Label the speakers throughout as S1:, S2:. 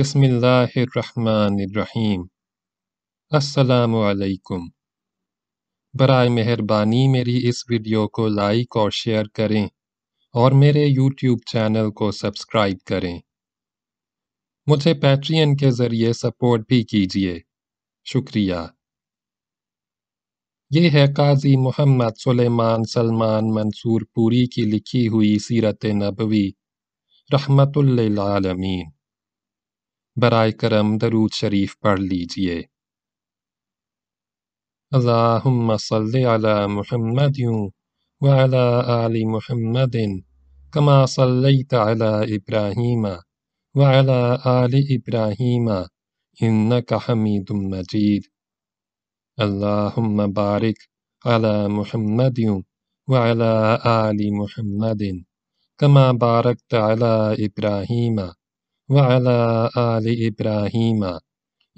S1: بسم اللہ الرحمن الرحیم السلام علیکم برائے مہربانی میری اس ویڈیو کو لائک اور شیئر کریں اور میرے یوٹیوب چینل کو سبسکرائب کریں مجھے پیٹرین کے ذریعے سپورٹ بھی کیجیے شکریہ یہ ہے قاضی محمد سلیمان سلمان منصور پوری کی لکھی ہوئی سیرت نبوی رحمت اللہ علمی برائے کرم درود شریف پڑھ لیجیے اللہ صلی علامدیوں علی محمدن کما صلی تعلیٰ ابراہیمہ ولا علی ابراہیمہ تم نجید اللہ بارق علامدیوں ولا علی محمدن کم بارک تعلیٰ ابراہیمہ وعلى آل إبراهيم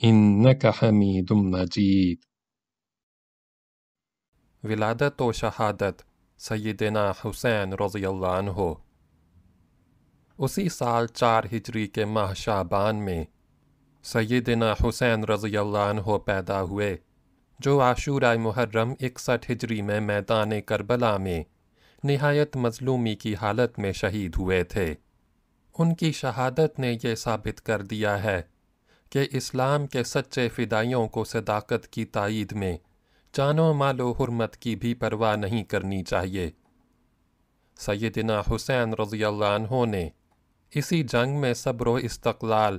S1: إنك حميد مجيد ولادت و شہادت سیدنا حسین رضی اللہ عنہ اسی سال چار ہجری کے ماہ شعبان میں سیدنا حسین رضی اللہ عنہ پیدا ہوئے جو عاشورہ محرم اکسٹھ ہجری میں میدان کربلا میں نہایت مظلومی کی حالت میں شہید ہوئے تھے ان کی شہادت نے یہ ثابت کر دیا ہے کہ اسلام کے سچے فدائیوں کو صداقت کی تائید میں جان و مال و حرمت کی بھی پرواہ نہیں کرنی چاہیے سیدنا حسین رضی اللہ عنہ نے اسی جنگ میں صبر و استقلال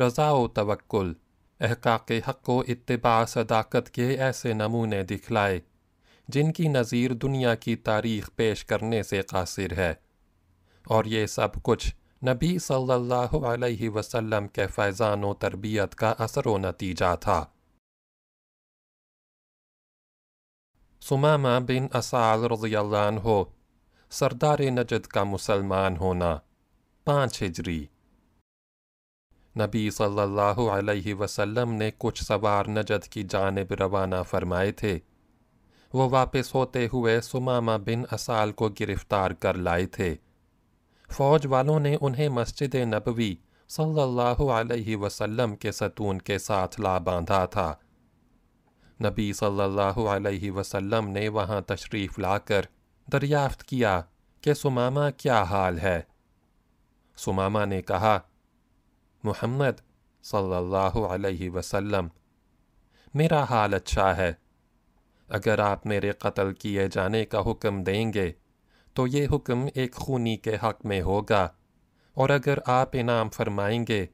S1: رضا و توکل احقاق حق و اتباع صداقت کے ایسے نمونے دکھلائے جن کی نظیر دنیا کی تاریخ پیش کرنے سے قاصر ہے اور یہ سب کچھ نبی صلی اللہ علیہ وسلم کے فیضان و تربیت کا اثر و نتیجہ تھا سمامہ بن رضی اللہ عنہ سردار نجد کا مسلمان ہونا پانچ ہجری نبی صلی اللہ علیہ وسلم نے کچھ سوار نجد کی جانب روانہ فرمائے تھے وہ واپس ہوتے ہوئے سمامہ بن اسال کو گرفتار کر لائے تھے فوج والوں نے انہیں مسجد نبوی صلی اللہ علیہ وسلم کے ستون کے ساتھ لا باندھا تھا نبی صلی اللہ علیہ وسلم نے وہاں تشریف لا کر دریافت کیا کہ سمامہ کیا حال ہے سمامہ نے کہا محمد صلی اللہ علیہ وسلم میرا حال اچھا ہے اگر آپ میرے قتل کیے جانے کا حکم دیں گے تو یہ حکم ایک خونی کے حق میں ہوگا اور اگر آپ انعام فرمائیں گے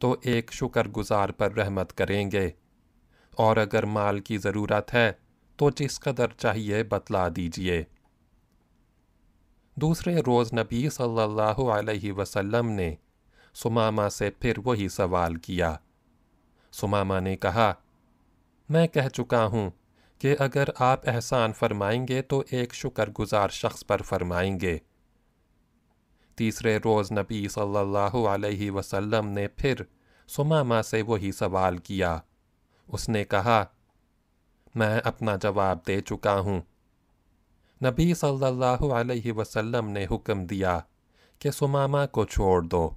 S1: تو ایک شکر گزار پر رحمت کریں گے اور اگر مال کی ضرورت ہے تو جس قدر چاہیے بتلا دیجئے دوسرے روز نبی صلی اللہ علیہ وسلم نے سمامہ سے پھر وہی سوال کیا سمامہ نے کہا میں کہہ چکا ہوں کہ اگر آپ احسان فرمائیں گے تو ایک شکر گزار شخص پر فرمائیں گے تیسرے روز نبی صلی اللہ علیہ وسلم نے پھر سمامہ سے وہی سوال کیا اس نے کہا میں اپنا جواب دے چکا ہوں نبی صلی اللہ علیہ وسلم نے حکم دیا کہ سمامہ کو چھوڑ دو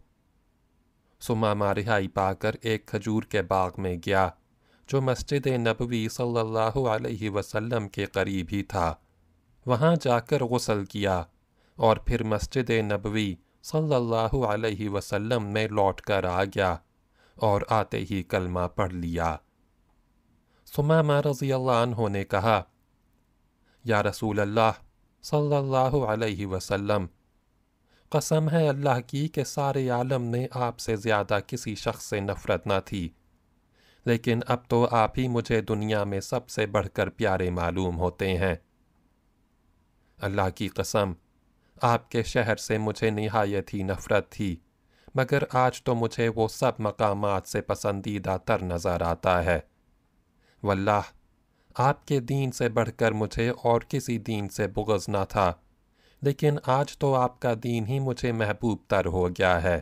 S1: سمامہ رہائی پا کر ایک کھجور کے باغ میں گیا جو مسجد نبوی صلی اللہ علیہ وسلم کے قریب ہی تھا وہاں جا کر غسل کیا اور پھر مسجد نبوی صلی اللہ علیہ وسلم میں لوٹ کر آ گیا اور آتے ہی کلمہ پڑھ لیا سمامہ رضی اللہ عنہ نے کہا یا رسول اللہ صلی اللہ علیہ وسلم قسم ہے اللہ کی کہ سارے عالم نے آپ سے زیادہ کسی شخص سے نفرت نہ تھی لیکن اب تو آپ ہی مجھے دنیا میں سب سے بڑھ کر پیارے معلوم ہوتے ہیں اللہ کی قسم آپ کے شہر سے مجھے نہایت ہی نفرت تھی مگر آج تو مجھے وہ سب مقامات سے پسندیدہ تر نظر آتا ہے واللہ آپ کے دین سے بڑھ کر مجھے اور کسی دین سے بغض نہ تھا لیکن آج تو آپ کا دین ہی مجھے محبوب تر ہو گیا ہے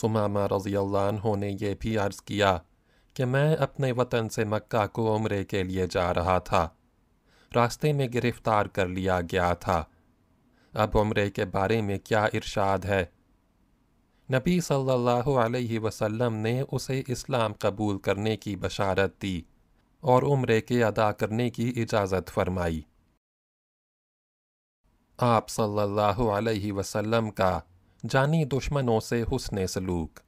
S1: سمامہ رضی اللہ عنہ نے یہ بھی عرض کیا کہ میں اپنے وطن سے مکہ کو عمرے کے لیے جا رہا تھا راستے میں گرفتار کر لیا گیا تھا اب عمرے کے بارے میں کیا ارشاد ہے نبی صلی اللہ علیہ وسلم نے اسے اسلام قبول کرنے کی بشارت دی اور عمرے کے ادا کرنے کی اجازت فرمائی آپ صلی اللہ علیہ وسلم کا جانی دشمنوں سے حسن سلوک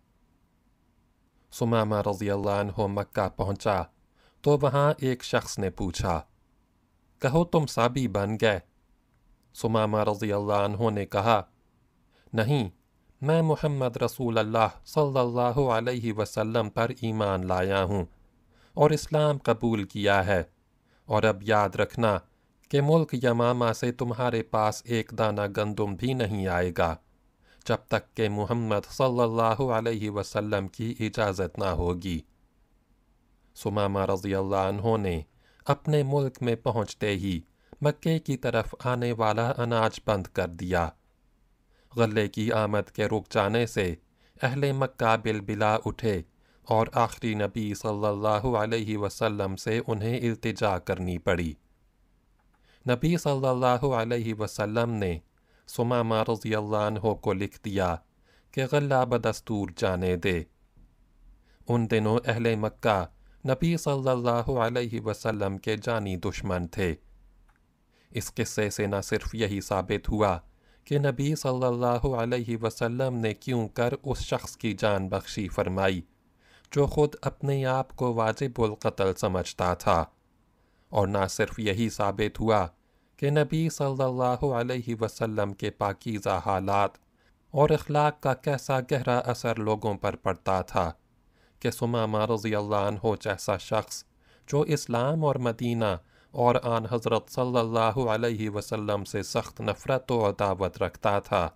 S1: سمامہ رضی اللہ عنہ مکہ پہنچا تو وہاں ایک شخص نے پوچھا کہو تم سابی بن گئے سمامہ رضی اللہ عنہ نے کہا نہیں میں محمد رسول اللہ صلی اللہ علیہ وسلم پر ایمان لایا ہوں اور اسلام قبول کیا ہے اور اب یاد رکھنا کہ ملک یمامہ سے تمہارے پاس ایک دانہ گندم بھی نہیں آئے گا جب تک کہ محمد صلی اللہ علیہ وسلم کی اجازت نہ ہوگی سمامہ رضی اللہ عنہ نے اپنے ملک میں پہنچتے ہی مکے کی طرف آنے والا اناج بند کر دیا غلے کی آمد کے رک جانے سے اہل مکہ بلا اٹھے اور آخری نبی صلی اللہ علیہ وسلم سے انہیں التجا کرنی پڑی نبی صلی اللہ علیہ وسلم نے سما رضی اللہ عنہ کو لکھ دیا کہ غلہ بدستور جانے دے ان دنوں اہل مکہ نبی صلی اللہ علیہ وسلم کے جانی دشمن تھے اس قصے سے نہ صرف یہی ثابت ہوا کہ نبی صلی اللہ علیہ وسلم نے کیوں کر اس شخص کی جان بخشی فرمائی جو خود اپنے آپ کو واجب القتل سمجھتا تھا اور نہ صرف یہی ثابت ہوا کہ نبی صلی اللہ علیہ وسلم کے پاکیزہ حالات اور اخلاق کا کیسا گہرا اثر لوگوں پر پڑتا تھا کہ سمامہ رضی اللہ عنہ جیسا شخص جو اسلام اور مدینہ اور آن حضرت صلی اللہ علیہ وسلم سے سخت نفرت و عداوت رکھتا تھا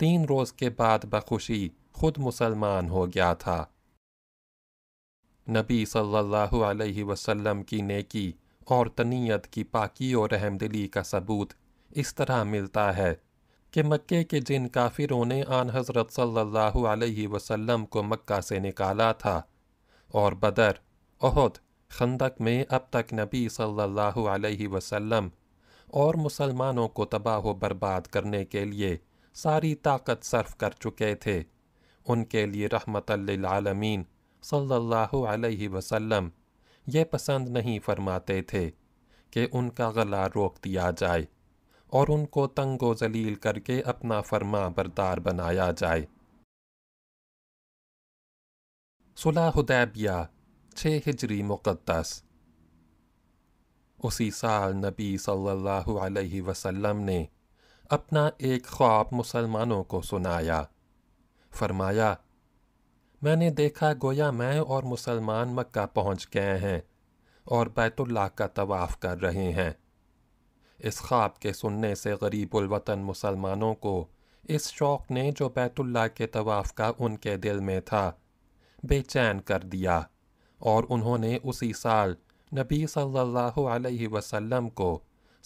S1: تین روز کے بعد بخوشی خود مسلمان ہو گیا تھا نبی صلی اللہ علیہ وسلم کی نیکی اور تنیت کی پاکی اور رحم دلی کا ثبوت اس طرح ملتا ہے کہ مکے کے جن کافروں نے آن حضرت صلی اللہ علیہ وسلم کو مکہ سے نکالا تھا اور بدر عہد خندق میں اب تک نبی صلی اللہ علیہ وسلم اور مسلمانوں کو تباہ و برباد کرنے کے لیے ساری طاقت صرف کر چکے تھے ان کے لیے رحمت اللہ صلی اللہ علیہ وسلم یہ پسند نہیں فرماتے تھے کہ ان کا غلہ روک دیا جائے اور ان کو تنگ و ذلیل کر کے اپنا فرما بردار بنایا جائے صلح حدیبیہ چھ ہجری مقدس اسی سال نبی صلی اللہ علیہ وسلم نے اپنا ایک خواب مسلمانوں کو سنایا فرمایا میں نے دیکھا گویا میں اور مسلمان مکہ پہنچ گئے ہیں اور بیت اللہ کا طواف کر رہے ہیں اس خواب کے سننے سے غریب الوطن مسلمانوں کو اس شوق نے جو بیت اللہ کے طواف کا ان کے دل میں تھا بے چین کر دیا اور انہوں نے اسی سال نبی صلی اللہ علیہ وسلم کو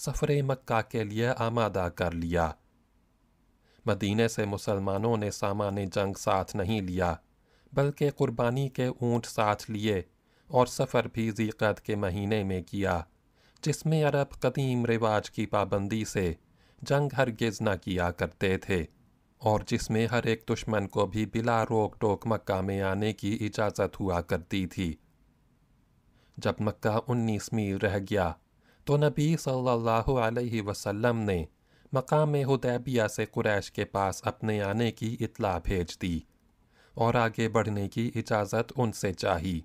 S1: سفر مکہ کے لیے آمادہ کر لیا مدینہ سے مسلمانوں نے سامان جنگ ساتھ نہیں لیا بلکہ قربانی کے اونٹ ساتھ لیے اور سفر بھی ذیقت کے مہینے میں کیا جس میں عرب قدیم رواج کی پابندی سے جنگ ہرگز نہ کیا کرتے تھے اور جس میں ہر ایک دشمن کو بھی بلا روک ٹوک مکہ میں آنے کی اجازت ہوا کرتی تھی جب مکہ انیس میر رہ گیا تو نبی صلی اللہ علیہ وسلم نے مقام حدیبیہ سے قریش کے پاس اپنے آنے کی اطلاع بھیج دی اور آگے بڑھنے کی اجازت ان سے چاہی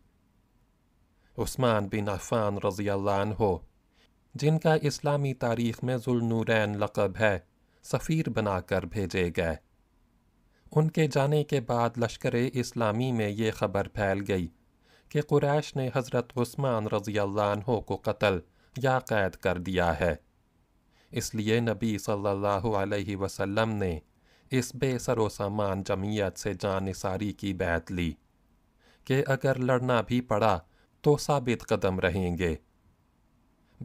S1: عثمان بن عفان رضی اللہ عنہ جن کا اسلامی تاریخ میں نورین لقب ہے سفیر بنا کر بھیجے گئے ان کے جانے کے بعد لشکر اسلامی میں یہ خبر پھیل گئی کہ قریش نے حضرت عثمان رضی اللہ عنہ کو قتل یا قید کر دیا ہے اس لیے نبی صلی اللہ علیہ وسلم نے اس بے سر و سامان جمعیت سے جان جانثاری کی بیعت لی کہ اگر لڑنا بھی پڑا تو ثابت قدم رہیں گے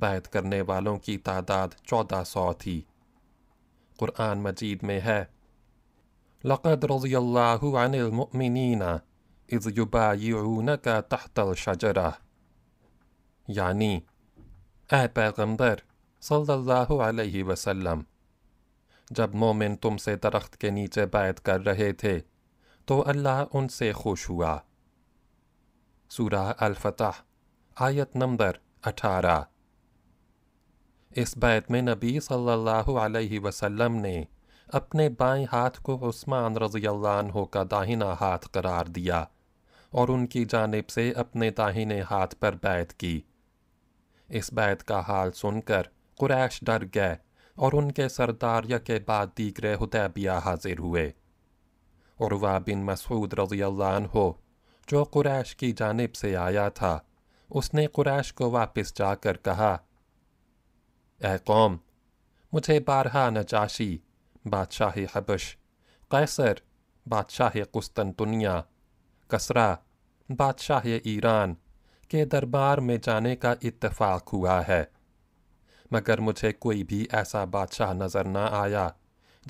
S1: بیعت کرنے والوں کی تعداد چودہ سو تھی قرآن مجید میں ہے لَقَدْ رضی اللہ عَنِ الْمُؤْمِنِينَ اِذْ کا تحت الْشَجَرَةِ یعنی اے پیغمبر صلی اللہ علیہ وسلم جب مومن تم سے درخت کے نیچے بیت کر رہے تھے تو اللہ ان سے خوش ہوا سورہ الفتح آیت نمبر اٹھارہ اس بیت میں نبی صلی اللہ علیہ وسلم نے اپنے بائیں ہاتھ کو عثمان رضی اللہ عنہ کا عاہینہ ہاتھ قرار دیا اور ان کی جانب سے اپنے داہنے ہاتھ پر بیت کی اس بیت کا حال سن کر قریش ڈر گئے اور ان کے سردار یا کے بعد دیگر حدیبیہ حاضر ہوئے عروہ بن مسعود رضی اللہ عنہ جو قریش کی جانب سے آیا تھا اس نے قریش کو واپس جا کر کہا اے قوم مجھے بارہا نجاشی بادشاہ حبش قیصر بادشاہ قسطنطنیہ کسرا بادشاہ ایران کے دربار میں جانے کا اتفاق ہوا ہے مگر مجھے کوئی بھی ایسا بادشاہ نظر نہ آیا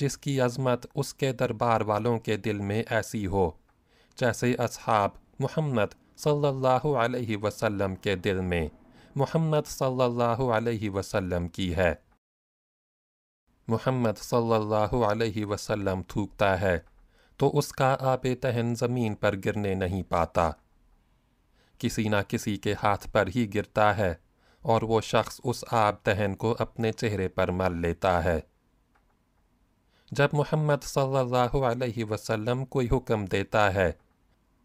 S1: جس کی عظمت اس کے دربار والوں کے دل میں ایسی ہو جیسے اصحاب محمد صلی اللہ علیہ وسلم کے دل میں محمد صلی اللہ علیہ وسلم کی ہے محمد صلی اللہ علیہ وسلم تھوکتا ہے تو اس کا آب تہن زمین پر گرنے نہیں پاتا کسی نہ کسی کے ہاتھ پر ہی گرتا ہے اور وہ شخص اس آب دہن کو اپنے چہرے پر مل لیتا ہے جب محمد صلی اللہ علیہ وسلم کوئی حکم دیتا ہے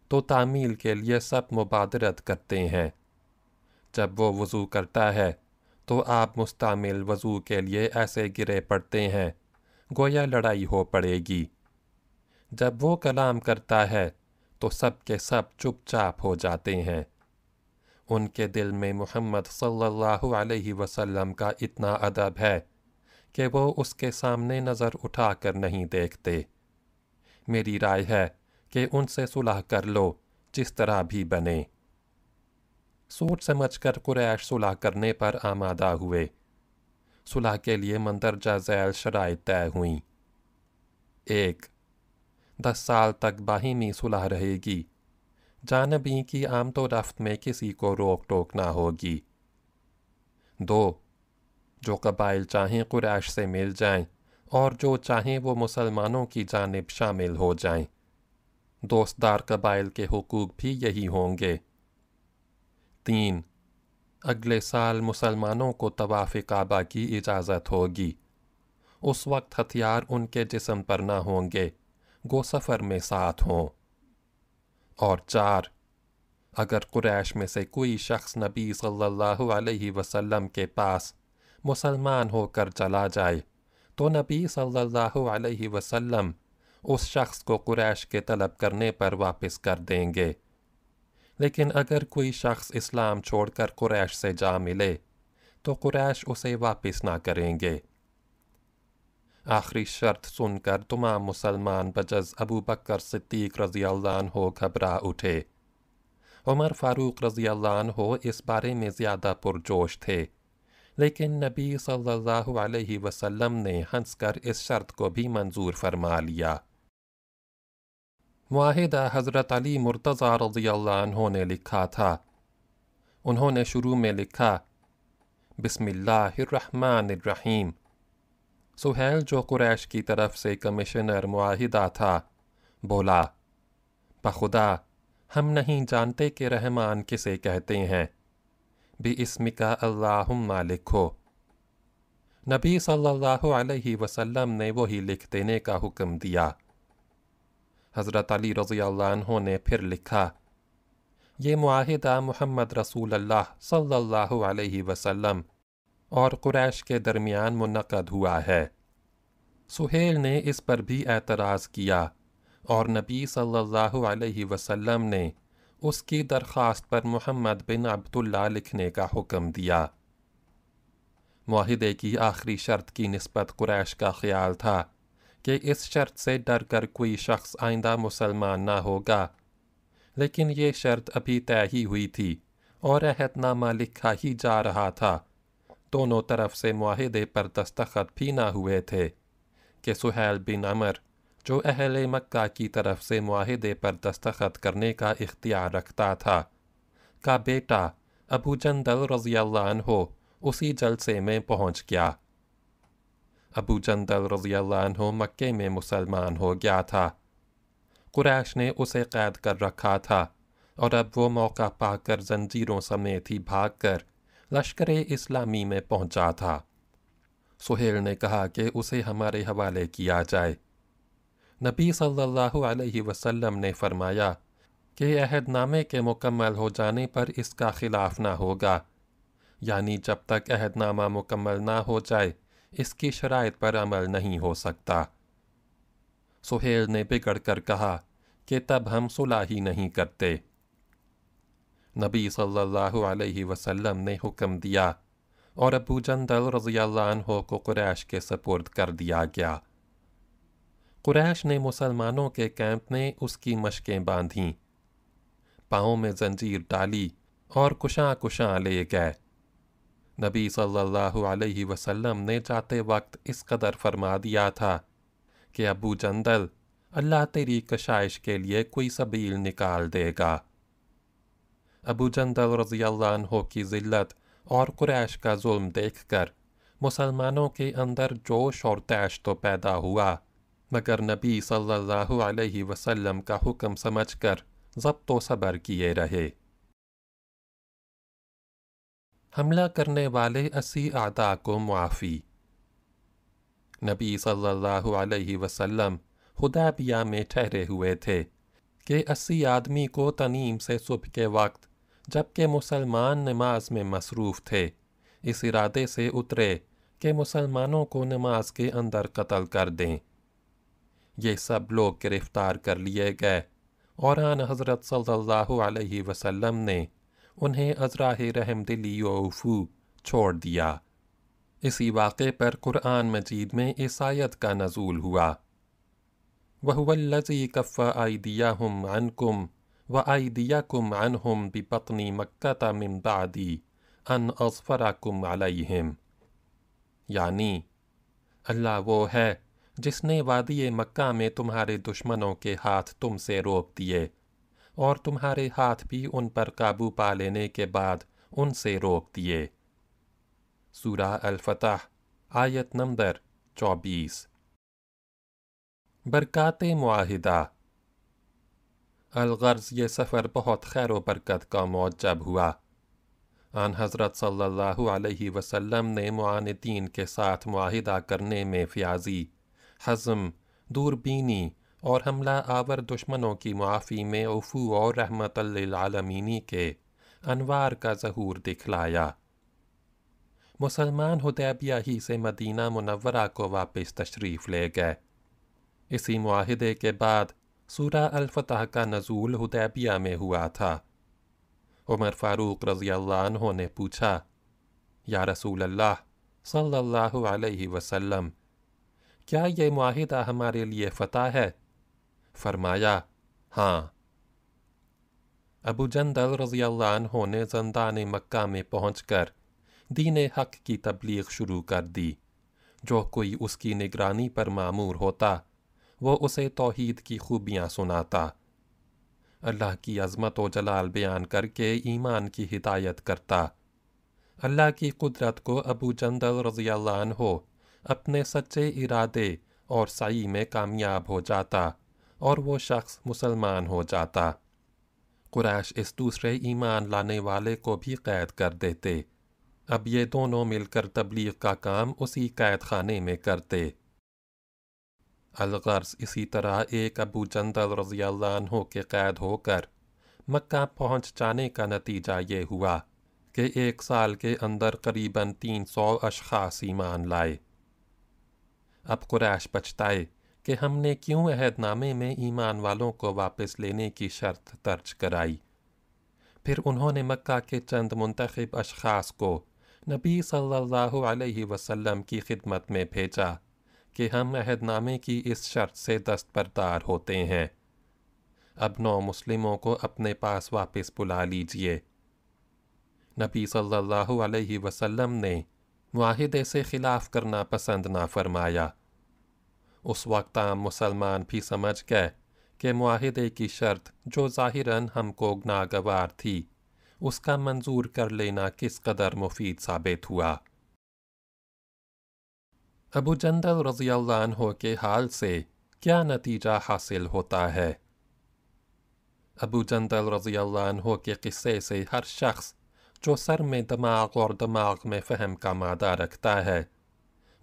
S1: تو تعمیل کے لیے سب مبادرت کرتے ہیں جب وہ وضو کرتا ہے تو آپ مستعمل وضو کے لیے ایسے گرے پڑتے ہیں گویا لڑائی ہو پڑے گی جب وہ کلام کرتا ہے تو سب کے سب چپ چاپ ہو جاتے ہیں ان کے دل میں محمد صلی اللہ علیہ وسلم کا اتنا ادب ہے کہ وہ اس کے سامنے نظر اٹھا کر نہیں دیکھتے میری رائے ہے کہ ان سے صلح کر لو جس طرح بھی بنے سوچ سمجھ کر قریش صلح کرنے پر آمادہ ہوئے صلح کے لیے مندرجہ ذیل شرائط طے ہوئیں ایک دس سال تک باہمی صلح رہے گی جانبی کی آمد و رفت میں کسی کو روک ٹوک نہ ہوگی دو جو قبائل چاہیں قریش سے مل جائیں اور جو چاہیں وہ مسلمانوں کی جانب شامل ہو جائیں دوست دار قبائل کے حقوق بھی یہی ہوں گے تین اگلے سال مسلمانوں کو طواف کعبہ کی اجازت ہوگی اس وقت ہتھیار ان کے جسم پر نہ ہوں گے گو سفر میں ساتھ ہوں اور چار اگر قریش میں سے کوئی شخص نبی صلی اللہ علیہ وسلم کے پاس مسلمان ہو کر چلا جائے تو نبی صلی اللہ علیہ وسلم اس شخص کو قریش کے طلب کرنے پر واپس کر دیں گے لیکن اگر کوئی شخص اسلام چھوڑ کر قریش سے جا ملے تو قریش اسے واپس نہ کریں گے آخری شرط سن کر تمام مسلمان بجز ابو بکر صدیق رضی اللہ عنہ ہو گھبرا اٹھے عمر فاروق رضی اللہ عنہ اس بارے میں زیادہ پرجوش تھے لیکن نبی صلی اللہ علیہ وسلم نے ہنس کر اس شرط کو بھی منظور فرما لیا معاہدہ حضرت علی مرتضی رضی اللہ عنہ نے لکھا تھا انہوں نے شروع میں لکھا بسم اللہ الرحمن الرحیم سہیل جو قریش کی طرف سے کمشنر معاہدہ تھا بولا بخدا ہم نہیں جانتے کہ رحمان کسے کہتے ہیں بھی کا اللہم لکھو نبی صلی اللہ علیہ وسلم نے وہی لکھ دینے کا حکم دیا حضرت علی رضی اللہ عنہ نے پھر لکھا یہ معاہدہ محمد رسول اللہ صلی اللہ علیہ وسلم اور قریش کے درمیان منعقد ہوا ہے سہیل نے اس پر بھی اعتراض کیا اور نبی صلی اللہ علیہ وسلم نے اس کی درخواست پر محمد بن عبداللہ لکھنے کا حکم دیا معاہدے کی آخری شرط کی نسبت قریش کا خیال تھا کہ اس شرط سے ڈر کر کوئی شخص آئندہ مسلمان نہ ہوگا لیکن یہ شرط ابھی طے ہی ہوئی تھی اور عہد نامہ لکھا ہی جا رہا تھا دونوں طرف سے معاہدے پر دستخط بھی نہ ہوئے تھے کہ سہیل بن عمر جو اہل مکہ کی طرف سے معاہدے پر دستخط کرنے کا اختیار رکھتا تھا کا بیٹا ابو جندل رضی اللہ عنہ اسی جلسے میں پہنچ گیا ابو جندل رضی اللہ عنہ مکے میں مسلمان ہو گیا تھا قریش نے اسے قید کر رکھا تھا اور اب وہ موقع پا کر زنجیروں سمیت ہی بھاگ کر لشکر اسلامی میں پہنچا تھا سہیل نے کہا کہ اسے ہمارے حوالے کیا جائے نبی صلی اللہ علیہ وسلم نے فرمایا کہ عہد نامے کے مکمل ہو جانے پر اس کا خلاف نہ ہوگا یعنی جب تک عہد نامہ مکمل نہ ہو جائے اس کی شرائط پر عمل نہیں ہو سکتا سہیل نے بگڑ کر کہا کہ تب ہم صلاحی نہیں کرتے نبی صلی اللہ علیہ وسلم نے حکم دیا اور ابو جندل رضی اللہ عنہ کو قریش کے سپرد کر دیا گیا قریش نے مسلمانوں کے کیمپ میں اس کی مشقیں باندھیں پاؤں میں زنجیر ڈالی اور کشاں کشاں لے گئے نبی صلی اللہ علیہ وسلم نے جاتے وقت اس قدر فرما دیا تھا کہ ابو جندل اللہ تیری کشائش کے لیے کوئی سبیل نکال دے گا ابو جندل رضی اللہ عنہ کی ذلت اور قریش کا ظلم دیکھ کر مسلمانوں کے اندر جوش اور تیش تو پیدا ہوا مگر نبی صلی اللہ علیہ وسلم کا حکم سمجھ کر ضبط و صبر کیے رہے حملہ کرنے والے اسی اعداء کو معافی نبی صلی اللہ علیہ وسلم خدا بیا میں ٹھہرے ہوئے تھے کہ اسی آدمی کو تنیم سے صبح کے وقت جب کہ مسلمان نماز میں مصروف تھے اس ارادے سے اترے کہ مسلمانوں کو نماز کے اندر قتل کر دیں یہ سب لوگ گرفتار کر لیے گئے اور آن حضرت صلی اللہ علیہ وسلم نے انہیں رحم دلی و عفو چھوڑ دیا اسی واقعے پر قرآن مجید میں عیسائیت کا نزول ہوا وَهُوَ کفہ آئی دیا ہم وَأَيْدِيَكُمْ عَنْهُمْ بِبَطْنِ مَكَّةَ مِنْ بَعْدِ أَنْ أَصْفَرَكُمْ عَلَيْهِمْ یعنی اللہ وہ ہے جس نے وادی مکہ میں تمہارے دشمنوں کے ہاتھ تم سے روک دیے اور تمہارے ہاتھ بھی ان پر قابو پا لینے کے بعد ان سے روک دیئے سورہ الفتح آیت نمبر چوبیس برکات معاہدہ الغرض یہ سفر بہت خیر و برکت کا معجب ہوا ان حضرت صلی اللہ علیہ وسلم نے معاندین کے ساتھ معاہدہ کرنے میں فیاضی حزم دوربینی اور حملہ آور دشمنوں کی معافی میں افو اور رحمت العالمینی کے انوار کا ظہور دکھلایا مسلمان حدیبیہ ہی سے مدینہ منورہ کو واپس تشریف لے گئے اسی معاہدے کے بعد سورہ الفتح کا نزول حدیبیہ میں ہوا تھا عمر فاروق رضی اللہ عنہ نے پوچھا یا رسول اللہ صلی اللہ علیہ وسلم کیا یہ معاہدہ ہمارے لیے فتح ہے فرمایا ہاں ابو جندل رضی اللہ عنہ نے زندان مکہ میں پہنچ کر دین حق کی تبلیغ شروع کر دی جو کوئی اس کی نگرانی پر معمور ہوتا وہ اسے توحید کی خوبیاں سناتا اللہ کی عظمت و جلال بیان کر کے ایمان کی ہدایت کرتا اللہ کی قدرت کو ابو جندل رضی اللہ عنہ اپنے سچے ارادے اور سائی میں کامیاب ہو جاتا اور وہ شخص مسلمان ہو جاتا قریش اس دوسرے ایمان لانے والے کو بھی قید کر دیتے اب یہ دونوں مل کر تبلیغ کا کام اسی قید خانے میں کرتے الغرض اسی طرح ایک ابو جندل رضی اللہ عنہ کے قید ہو کر مکہ پہنچ جانے کا نتیجہ یہ ہوا کہ ایک سال کے اندر قریباً تین سو اشخاص ایمان لائے اب قریش پچھتائے کہ ہم نے کیوں عہد نامے میں ایمان والوں کو واپس لینے کی شرط درج کرائی پھر انہوں نے مکہ کے چند منتخب اشخاص کو نبی صلی اللہ علیہ وسلم کی خدمت میں بھیجا کہ ہم عہد نامے کی اس شرط سے دستبردار ہوتے ہیں اب نو مسلموں کو اپنے پاس واپس بلا لیجئے نبی صلی اللہ علیہ وسلم نے معاہدے سے خلاف کرنا پسند نہ فرمایا اس وقت عام مسلمان بھی سمجھ گئے کہ معاہدے کی شرط جو ظاہراً ہم کو ناگوار تھی اس کا منظور کر لینا کس قدر مفید ثابت ہوا ابو جندل رضی اللہ عنہ کے حال سے کیا نتیجہ حاصل ہوتا ہے ابو جندل رضی اللہ عنہ کے قصے سے ہر شخص جو سر میں دماغ اور دماغ میں فہم کا مادہ رکھتا ہے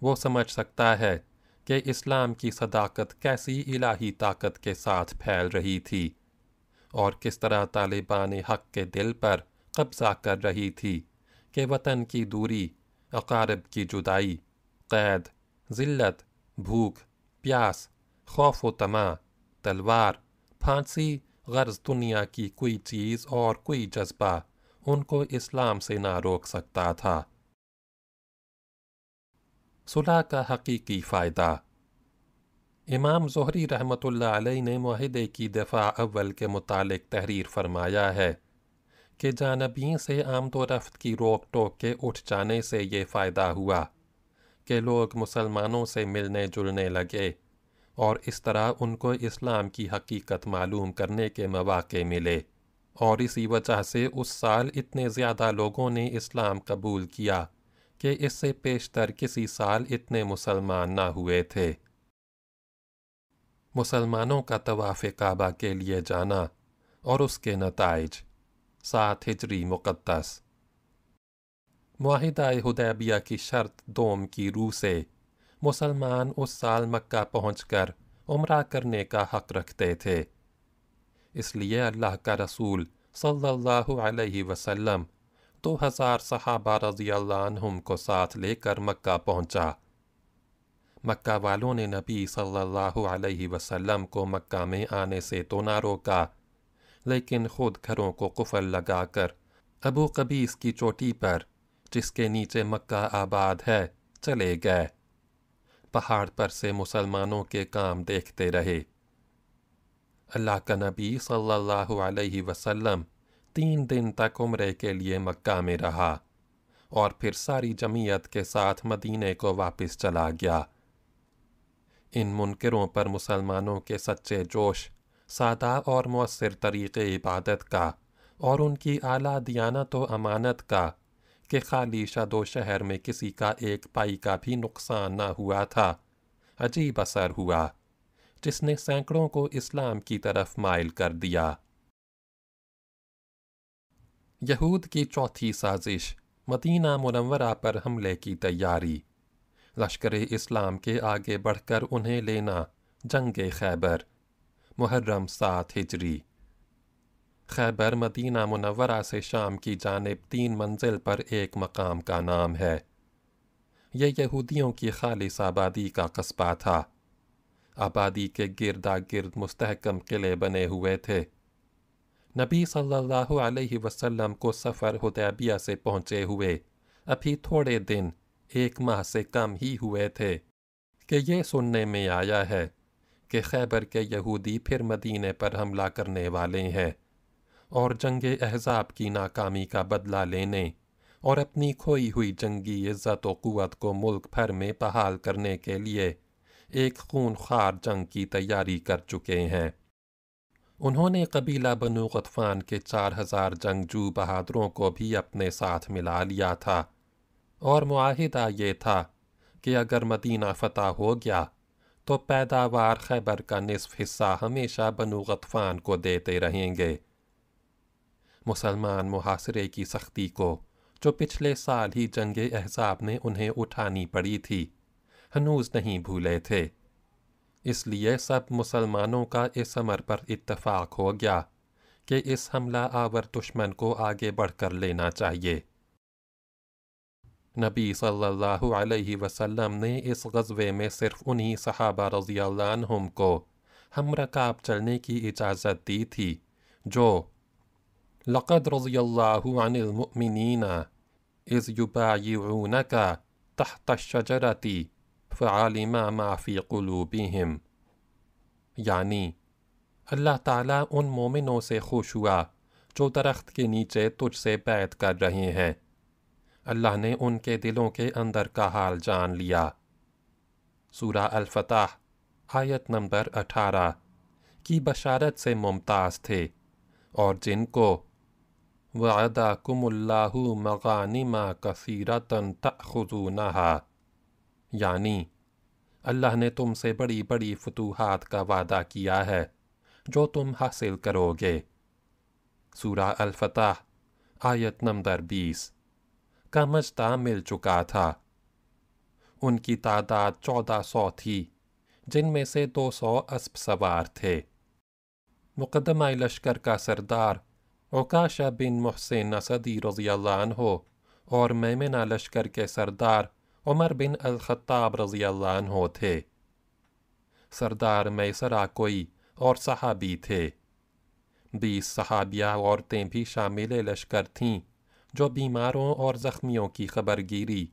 S1: وہ سمجھ سکتا ہے کہ اسلام کی صداقت کیسی الہی طاقت کے ساتھ پھیل رہی تھی اور کس طرح طالبان حق کے دل پر قبضہ کر رہی تھی کہ وطن کی دوری اقارب کی جدائی قید ذلت بھوک پیاس خوف و تما تلوار پھانسی غرض دنیا کی کوئی چیز اور کوئی جذبہ ان کو اسلام سے نہ روک سکتا تھا صلح کا حقیقی فائدہ امام زہری رحمت اللہ علیہ نے معاہدے کی دفاع اول کے متعلق تحریر فرمایا ہے کہ جانبین سے آمد و رفت کی روک ٹوک کے اٹھ جانے سے یہ فائدہ ہوا کہ لوگ مسلمانوں سے ملنے جلنے لگے اور اس طرح ان کو اسلام کی حقیقت معلوم کرنے کے مواقع ملے اور اسی وجہ سے اس سال اتنے زیادہ لوگوں نے اسلام قبول کیا کہ اس سے پیشتر کسی سال اتنے مسلمان نہ ہوئے تھے مسلمانوں کا تواف کعبہ کے لیے جانا اور اس کے نتائج سات ہجری مقدس معاہدہ ہدیبیہ کی شرط دوم کی روح سے مسلمان اس سال مکہ پہنچ کر عمرہ کرنے کا حق رکھتے تھے اس لیے اللہ کا رسول صلی اللہ علیہ وسلم دو ہزار صحابہ رضی اللہ عنہم کو ساتھ لے کر مکہ پہنچا مکہ والوں نے نبی صلی اللہ علیہ وسلم کو مکہ میں آنے سے تو نہ روکا لیکن خود گھروں کو قفل لگا کر ابو قبیس کی چوٹی پر جس کے نیچے مکہ آباد ہے چلے گئے پہاڑ پر سے مسلمانوں کے کام دیکھتے رہے اللہ کا نبی صلی اللہ علیہ وسلم تین دن تک عمرے کے لیے مکہ میں رہا اور پھر ساری جمعیت کے ساتھ مدینے کو واپس چلا گیا ان منکروں پر مسلمانوں کے سچے جوش سادہ اور مؤثر طریقے عبادت کا اور ان کی اعلیٰ دیانت و امانت کا کہ خالی شادو شہر میں کسی کا ایک پائی کا بھی نقصان نہ ہوا تھا عجیب اثر ہوا جس نے سینکڑوں کو اسلام کی طرف مائل کر دیا یہود کی چوتھی سازش مدینہ منورہ پر حملے کی تیاری لشکر اسلام کے آگے بڑھ کر انہیں لینا جنگ خیبر محرم سات ہجری خیبر مدینہ منورہ سے شام کی جانب تین منزل پر ایک مقام کا نام ہے یہ یہودیوں کی خالص آبادی کا قصبہ تھا آبادی کے گردا گرد مستحکم قلعے بنے ہوئے تھے نبی صلی اللہ علیہ وسلم کو سفر حدیبیہ سے پہنچے ہوئے ابھی تھوڑے دن ایک ماہ سے کم ہی ہوئے تھے کہ یہ سننے میں آیا ہے کہ خیبر کے یہودی پھر مدینہ پر حملہ کرنے والے ہیں اور جنگ احزاب کی ناکامی کا بدلہ لینے اور اپنی کھوئی ہوئی جنگی عزت و قوت کو ملک بھر میں بحال کرنے کے لیے ایک خون خوار جنگ کی تیاری کر چکے ہیں انہوں نے قبیلہ بنو غطفان کے چار ہزار جنگجو بہادروں کو بھی اپنے ساتھ ملا لیا تھا اور معاہدہ یہ تھا کہ اگر مدینہ فتح ہو گیا تو پیداوار خیبر کا نصف حصہ ہمیشہ بنو غطفان کو دیتے رہیں گے مسلمان محاصرے کی سختی کو جو پچھلے سال ہی جنگ احزاب نے انہیں اٹھانی پڑی تھی ہنوز نہیں بھولے تھے اس لیے سب مسلمانوں کا اس عمر پر اتفاق ہو گیا کہ اس حملہ آور دشمن کو آگے بڑھ کر لینا چاہیے نبی صلی اللہ علیہ وسلم نے اس غزوے میں صرف انہی صحابہ رضی اللہ عنہم کو ہم رکاب چلنے کی اجازت دی تھی جو لقد رضي الله عن المؤمنين إذ يبايعونك تحت الشجرة فعلم ما في قلوبهم یعنی اللہ تعالیٰ ان مومنوں سے خوش ہوا جو درخت کے نیچے تجھ سے بیعت کر رہے ہیں اللہ نے ان کے دلوں کے اندر کا حال جان لیا سورہ الفتح آیت نمبر اٹھارہ کی بشارت سے ممتاز تھے اور جن کو و ادا کم اللہ مغان کثیرتن تخو یعنی اللہ نے تم سے بڑی بڑی فتوحات کا وعدہ کیا ہے جو تم حاصل کرو گے سورہ الفتح آیت نمبر بیس کا مجتا مل چکا تھا ان کی تعداد چودہ سو تھی جن میں سے دو سو اسب سوار تھے مقدمہ لشکر کا سردار اوکاشا بن محسن اسدی رضی اللہ عنہ اور میمنا لشکر کے سردار عمر بن الخطاب رضی اللہ عنہ تھے سردار میسرا کوئی اور صحابی تھے بیس صحابیہ عورتیں بھی شامل لشکر تھیں جو بیماروں اور زخمیوں کی خبر گیری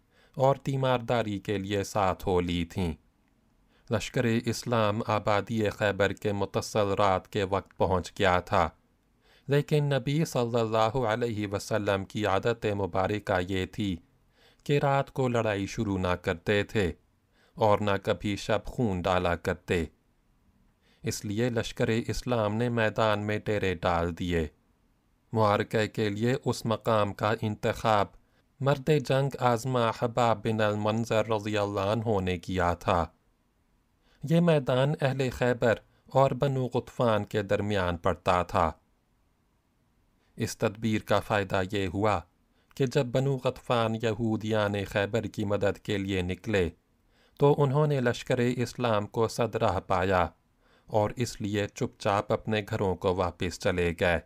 S1: اور تیمارداری کے لیے ساتھ ہو لی تھیں لشکر اسلام آبادی خیبر کے متصل رات کے وقت پہنچ گیا تھا لیکن نبی صلی اللہ علیہ وسلم کی عادت مبارکہ یہ تھی کہ رات کو لڑائی شروع نہ کرتے تھے اور نہ کبھی شب خون ڈالا کرتے اس لیے لشکر اسلام نے میدان میں ٹیرے ڈال دیے معارکہ کے لیے اس مقام کا انتخاب مرد جنگ آزما حباب بن المنظر رضی اللہ عنہ نے کیا تھا یہ میدان اہل خیبر اور بنو قطفان کے درمیان پڑتا تھا اس تدبیر کا فائدہ یہ ہوا کہ جب بنو غطفان یہودیان خیبر کی مدد کے لیے نکلے تو انہوں نے لشکر اسلام کو صدراہ پایا اور اس لیے چپ چاپ اپنے گھروں کو واپس چلے گئے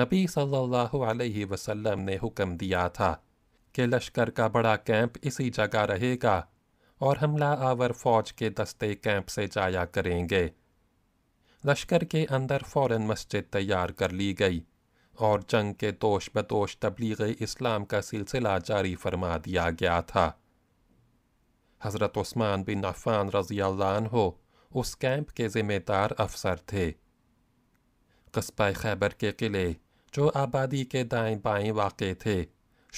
S1: نبی صلی اللہ علیہ وسلم نے حکم دیا تھا کہ لشکر کا بڑا کیمپ اسی جگہ رہے گا اور حملہ آور فوج کے دستے کیمپ سے جایا کریں گے لشکر کے اندر فوراً مسجد تیار کر لی گئی اور جنگ کے توش بتوش تبلیغ اسلام کا سلسلہ جاری فرما دیا گیا تھا حضرت عثمان بن عفان رضی اللہ عنہ اس کیمپ کے ذمہ دار افسر تھے قصبہ خیبر کے قلعے جو آبادی کے دائیں بائیں واقع تھے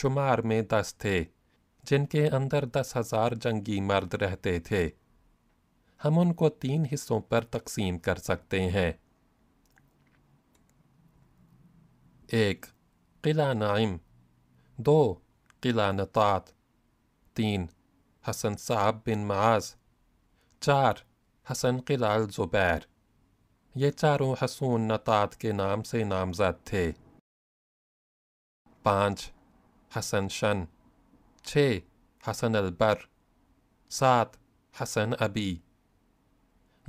S1: شمار میں دس تھے جن کے اندر دس ہزار جنگی مرد رہتے تھے ہم ان کو تین حصوں پر تقسیم کر سکتے ہیں ایک قلعہ نائم دو قلعہ نطاط تین حسن صاحب بن معاذ چار حسن قلعہ الزبیر یہ چاروں حسون نطاط کے نام سے نامزد تھے پانچ حسن شن چھ حسن البر سات حسن ابی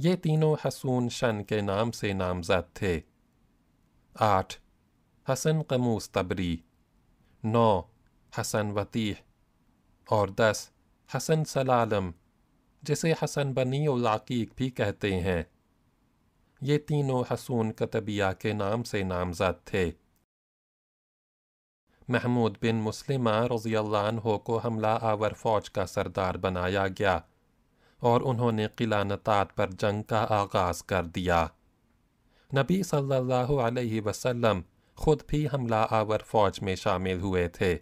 S1: یہ تینوں حسون شن کے نام سے نامزد تھے آٹھ حسن قموس تبری نو حسن وطیح اور دس حسن سلالم جسے حسن بنی العقیق بھی کہتے ہیں یہ تینوں حسون کتبیہ کے نام سے نامزد تھے محمود بن مسلمہ رضی اللہ عنہ کو حملہ آور فوج کا سردار بنایا گیا اور انہوں نے قلعہ نتات پر جنگ کا آغاز کر دیا نبی صلی اللہ علیہ وسلم خود بھی حملہ آور فوج میں شامل ہوئے تھے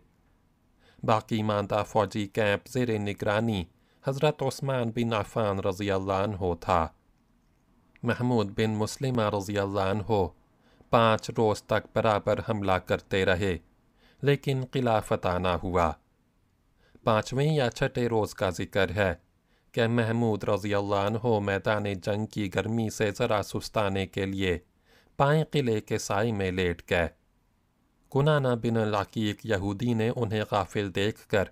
S1: باقی ماندہ فوجی کیمپ زیر نگرانی حضرت عثمان بن عفان رضی اللہ ہو تھا محمود بن مسلمہ رضی اللہ ہو پانچ روز تک برابر حملہ کرتے رہے لیکن قلعہ فتح نہ ہوا پانچویں یا چھٹے روز کا ذکر ہے کہ محمود رضی اللہ عنہ میدان جنگ کی گرمی سے ذرا سستانے کے لیے پائیں قلعے کے سائے میں لیٹ گئے کنانا بن العقیق یہودی نے انہیں غافل دیکھ کر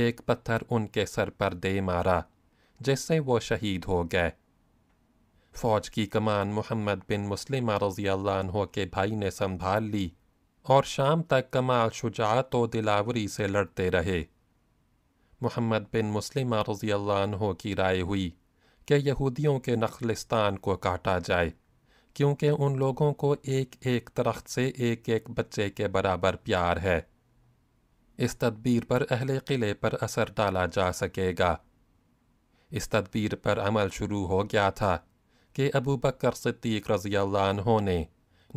S1: ایک پتھر ان کے سر پر دے مارا جس سے وہ شہید ہو گئے فوج کی کمان محمد بن مسلمہ رضی اللہ عنہ کے بھائی نے سنبھال لی اور شام تک کمال شجاعت و دلاوری سے لڑتے رہے محمد بن مسلمہ رضی اللہ عنہ کی رائے ہوئی کہ یہودیوں کے نخلستان کو کاٹا جائے کیونکہ ان لوگوں کو ایک ایک درخت سے ایک ایک بچے کے برابر پیار ہے اس تدبیر پر اہل قلعے پر اثر ڈالا جا سکے گا اس تدبیر پر عمل شروع ہو گیا تھا کہ ابو بکر صدیق رضی اللہ عنہ نے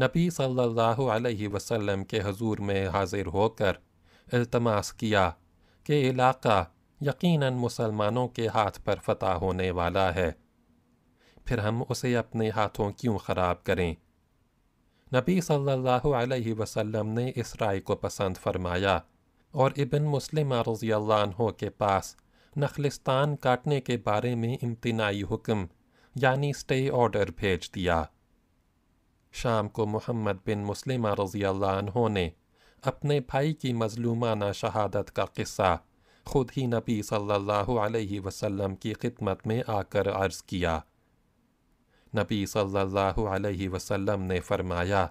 S1: نبی صلی اللہ علیہ وسلم کے حضور میں حاضر ہو کر التماس کیا کہ علاقہ یقیناً مسلمانوں کے ہاتھ پر فتح ہونے والا ہے پھر ہم اسے اپنے ہاتھوں کیوں خراب کریں نبی صلی اللہ علیہ وسلم نے اس رائے کو پسند فرمایا اور ابن مسلم رضی اللہ عنہ کے پاس نخلستان کاٹنے کے بارے میں امتناعی حکم یعنی سٹے آرڈر بھیج دیا شام کو محمد بن مسلم رضی اللہ عنہ نے اپنے بھائی کی مظلومانہ شہادت کا قصہ خود ہی نبی صلی اللہ علیہ وسلم کی خدمت میں آ کر عرض کیا نبی صلی اللہ علیہ وسلم نے فرمایا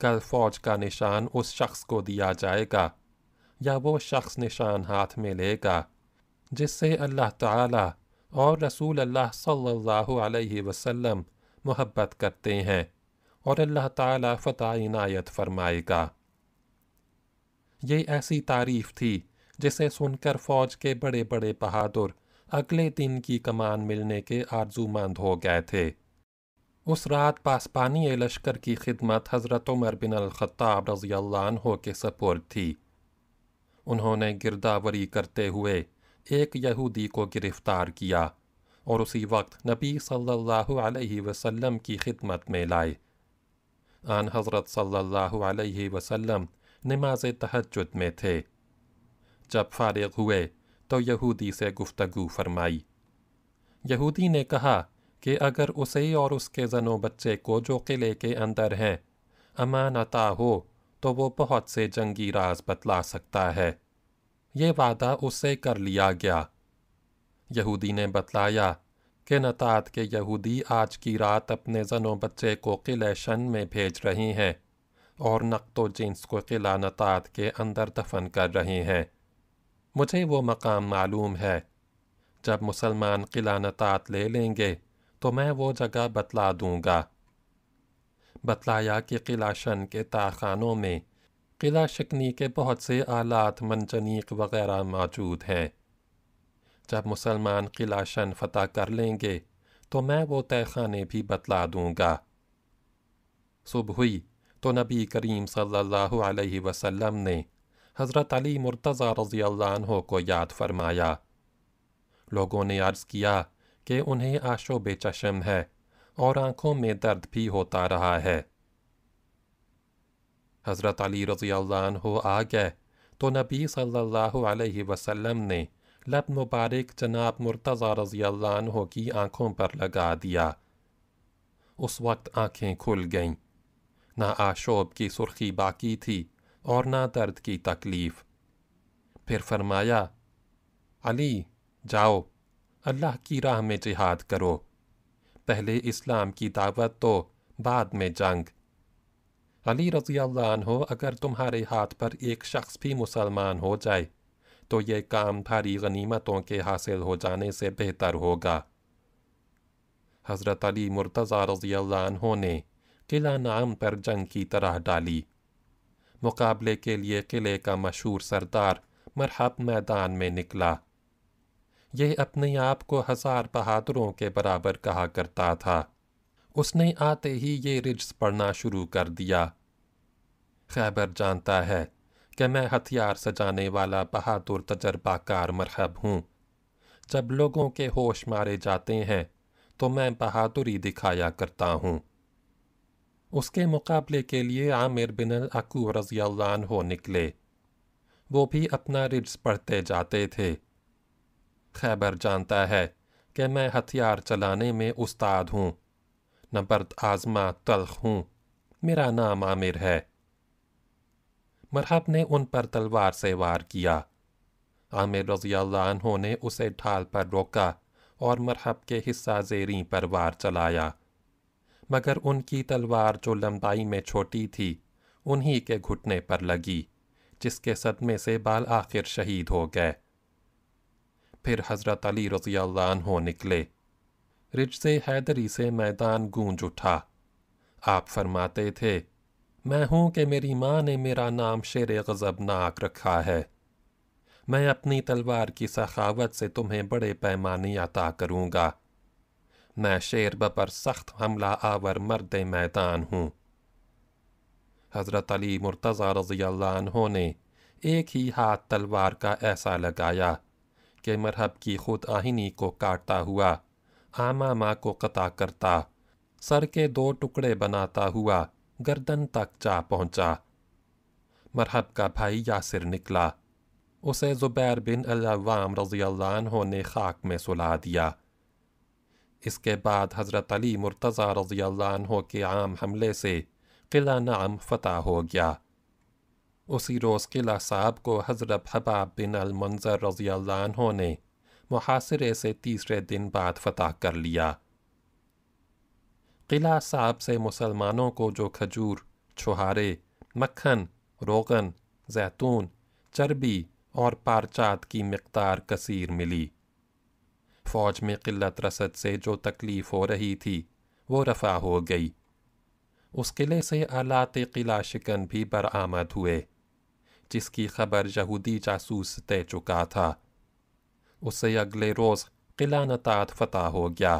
S1: کل فوج کا نشان اس شخص کو دیا جائے گا یا وہ شخص نشان ہاتھ میں لے گا جس سے اللہ تعالی اور رسول اللہ صلی اللہ علیہ وسلم محبت کرتے ہیں اور اللہ تعالی فتح عنایت فرمائے گا یہ ایسی تعریف تھی جسے سن کر فوج کے بڑے بڑے بہادر اگلے دن کی کمان ملنے کے آرزو مند ہو گئے تھے اس رات پاسپانی لشکر کی خدمت حضرت عمر بن الخطاب رضی اللہ عنہ کے سپورٹ تھی انہوں نے گرداوری کرتے ہوئے ایک یہودی کو گرفتار کیا اور اسی وقت نبی صلی اللہ علیہ وسلم کی خدمت میں لائے آن حضرت صلی اللہ علیہ وسلم نماز تحجد میں تھے جب فارغ ہوئے تو یہودی سے گفتگو فرمائی یہودی نے کہا کہ اگر اسے اور اس کے زنوں بچے کو جو قلعے کے اندر ہیں امان عطا ہو تو وہ بہت سے جنگی راز بتلا سکتا ہے یہ وعدہ اسے کر لیا گیا یہودی نے بتلایا کہ نتات کے یہودی آج کی رات اپنے زنوں بچے کو قلعے شن میں بھیج رہی ہیں اور نقد و جنس کو قلعہ نطاعت کے اندر دفن کر رہے ہیں مجھے وہ مقام معلوم ہے جب مسلمان قلعہ نطاعت لے لیں گے تو میں وہ جگہ بتلا دوں گا بتلایا کہ قلعہ شن کے تاخانوں میں قلعہ شکنی کے بہت سے آلات منجنیق وغیرہ موجود ہیں جب مسلمان قلعہ شن فتح کر لیں گے تو میں وہ تیخانے بھی بتلا دوں گا صبح ہوئی تو نبی کریم صلی اللہ علیہ وسلم نے حضرت علی مرتضی رضی اللہ عنہ کو یاد فرمایا لوگوں نے عرض کیا کہ انہیں آشو بے چشم ہے اور آنکھوں میں درد بھی ہوتا رہا ہے حضرت علی رضی اللہ آ گئے تو نبی صلی اللہ علیہ وسلم نے لب مبارک جناب مرتضی رضی اللہ عنہ کی آنکھوں پر لگا دیا اس وقت آنکھیں کھل گئیں نہ آشوب کی سرخی باقی تھی اور نہ درد کی تکلیف پھر فرمایا علی جاؤ اللہ کی راہ میں جہاد کرو پہلے اسلام کی دعوت تو بعد میں جنگ علی رضی اللہ عنہ اگر تمہارے ہاتھ پر ایک شخص بھی مسلمان ہو جائے تو یہ کام بھاری غنیمتوں کے حاصل ہو جانے سے بہتر ہوگا حضرت علی مرتضی رضی اللہ عنہ نے قلعہ نام پر جنگ کی طرح ڈالی مقابلے کے لیے قلعے کا مشہور سردار مرحب میدان میں نکلا یہ اپنے آپ کو ہزار بہادروں کے برابر کہا کرتا تھا اس نے آتے ہی یہ رجز پڑھنا شروع کر دیا خیبر جانتا ہے کہ میں ہتھیار سجانے والا بہادر تجربہ کار مرحب ہوں جب لوگوں کے ہوش مارے جاتے ہیں تو میں بہادری دکھایا کرتا ہوں اس کے مقابلے کے لیے عامر بن العقو رضی اللہ عنہ نکلے وہ بھی اپنا رجز پڑھتے جاتے تھے خیبر جانتا ہے کہ میں ہتھیار چلانے میں استاد ہوں نبرد آزما تلخ ہوں میرا نام عامر ہے مرحب نے ان پر تلوار سے وار کیا عامر رضی اللہ عنہ نے اسے ڈھال پر روکا اور مرحب کے حصہ زیریں پر وار چلایا مگر ان کی تلوار جو لمبائی میں چھوٹی تھی انہی کے گھٹنے پر لگی جس کے صدمے سے بال آخر شہید ہو گئے پھر حضرت علی رضی اللہ عنہ نکلے رجز حیدری سے میدان گونج اٹھا آپ فرماتے تھے میں ہوں کہ میری ماں نے میرا نام شیر غضب ناک رکھا ہے میں اپنی تلوار کی سخاوت سے تمہیں بڑے پیمانے عطا کروں گا میں شیربہ پر سخت حملہ آور مرد میدان ہوں حضرت علی مرتضی رضی اللہ عنہ نے ایک ہی ہاتھ تلوار کا ایسا لگایا کہ مرحب کی خود آہینی کو کاٹتا ہوا آمہ ماں کو قطع کرتا سر کے دو ٹکڑے بناتا ہوا گردن تک جا پہنچا مرحب کا بھائی یاسر نکلا اسے زبیر بن العوام رضی اللہ عنہ نے خاک میں سلا دیا اس کے بعد حضرت علی مرتضیٰ رضی اللہ عنہ کے عام حملے سے قلعہ نعم فتح ہو گیا اسی روز قلعہ صاحب کو حضرت حباب بن المنظر رضی اللہ عنہ نے محاصرے سے تیسرے دن بعد فتح کر لیا قلعہ صاحب سے مسلمانوں کو جو کھجور چھہارے مکھن روغن زیتون چربی اور پارچات کی مقدار کثیر ملی فوج میں قلت رسد سے جو تکلیف ہو رہی تھی وہ رفع ہو گئی اس قلعے سے آلات قلعہ شکن بھی برآمد ہوئے جس کی خبر یہودی جاسوس تے چکا تھا اسے اگلے روز قلعہ نتات فتح ہو گیا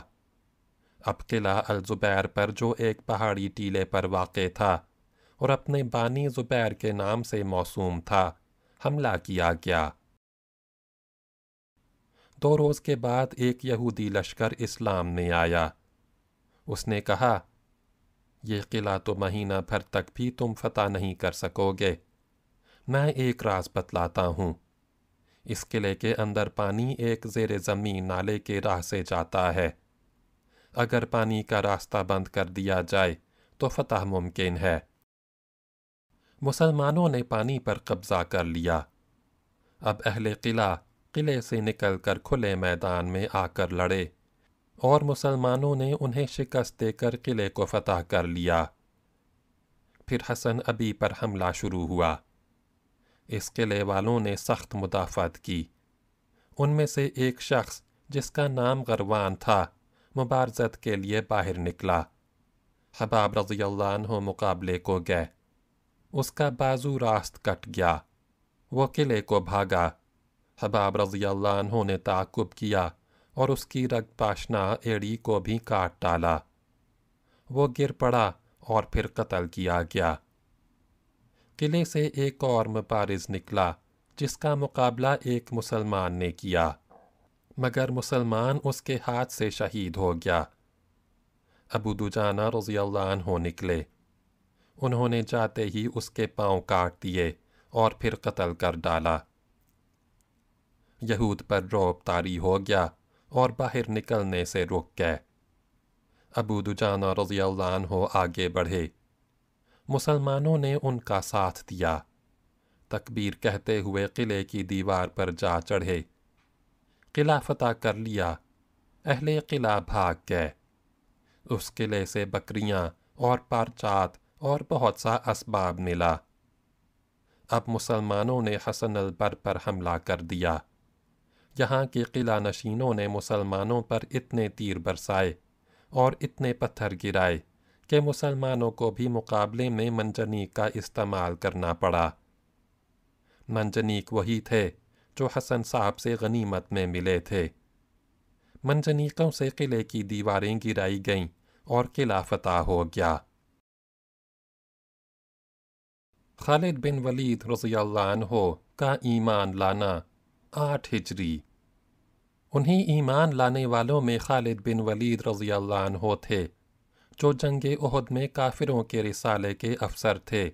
S1: اب قلعہ الزبیر پر جو ایک پہاڑی ٹیلے پر واقع تھا اور اپنے بانی زبیر کے نام سے موسوم تھا حملہ کیا گیا دو روز کے بعد ایک یہودی لشکر اسلام نے آیا اس نے کہا یہ قلعہ تو مہینہ بھر تک بھی تم فتح نہیں کر سکو گے میں ایک راز بتلاتا ہوں اس قلعے کے اندر پانی ایک زیر زمین نالے کے راہ سے جاتا ہے اگر پانی کا راستہ بند کر دیا جائے تو فتح ممکن ہے مسلمانوں نے پانی پر قبضہ کر لیا اب اہل قلعہ قلعے سے نکل کر کھلے میدان میں آ کر لڑے اور مسلمانوں نے انہیں شکست دے کر قلعے کو فتح کر لیا پھر حسن ابی پر حملہ شروع ہوا اس قلعے والوں نے سخت مدافعت کی ان میں سے ایک شخص جس کا نام غروان تھا مبارزت کے لیے باہر نکلا حباب رضی اللہ عنہ مقابلے کو گئے اس کا بازو راست کٹ گیا وہ قلعے کو بھاگا حباب رضی اللہ عنہ نے تعاقب کیا اور اس کی رگ پاشنا ایڑی کو بھی کاٹ ڈالا وہ گر پڑا اور پھر قتل کیا گیا قلعے سے ایک اور مپارز نکلا جس کا مقابلہ ایک مسلمان نے کیا مگر مسلمان اس کے ہاتھ سے شہید ہو گیا ابو دجانہ رضی اللہ عنہ نکلے انہوں نے جاتے ہی اس کے پاؤں کاٹ دیے اور پھر قتل کر ڈالا یہود پر روب تاری ہو گیا اور باہر نکلنے سے رک گئے ابو دجانہ رضی اللہ عنہ آگے بڑھے مسلمانوں نے ان کا ساتھ دیا تکبیر کہتے ہوئے قلعے کی دیوار پر جا چڑھے قلعہ فتح کر لیا اہل قلعہ بھاگ گئے اس قلعے سے بکریاں اور پارچات اور بہت سا اسباب ملا اب مسلمانوں نے حسن البر پر حملہ کر دیا یہاں کے قلعہ نشینوں نے مسلمانوں پر اتنے تیر برسائے اور اتنے پتھر گرائے کہ مسلمانوں کو بھی مقابلے میں منجنی کا استعمال کرنا پڑا منجنیک وہی تھے جو حسن صاحب سے غنیمت میں ملے تھے منجنیقوں سے قلعے کی دیواریں گرائی گئیں اور قلعہ فتح ہو گیا خالد بن ولید رضی اللہ عنہ کا ایمان لانا آٹھ ہجری انہیں ایمان لانے والوں میں خالد بن ولید رضی اللہ عنہ تھے جو جنگ عہد میں کافروں کے رسالے کے افسر تھے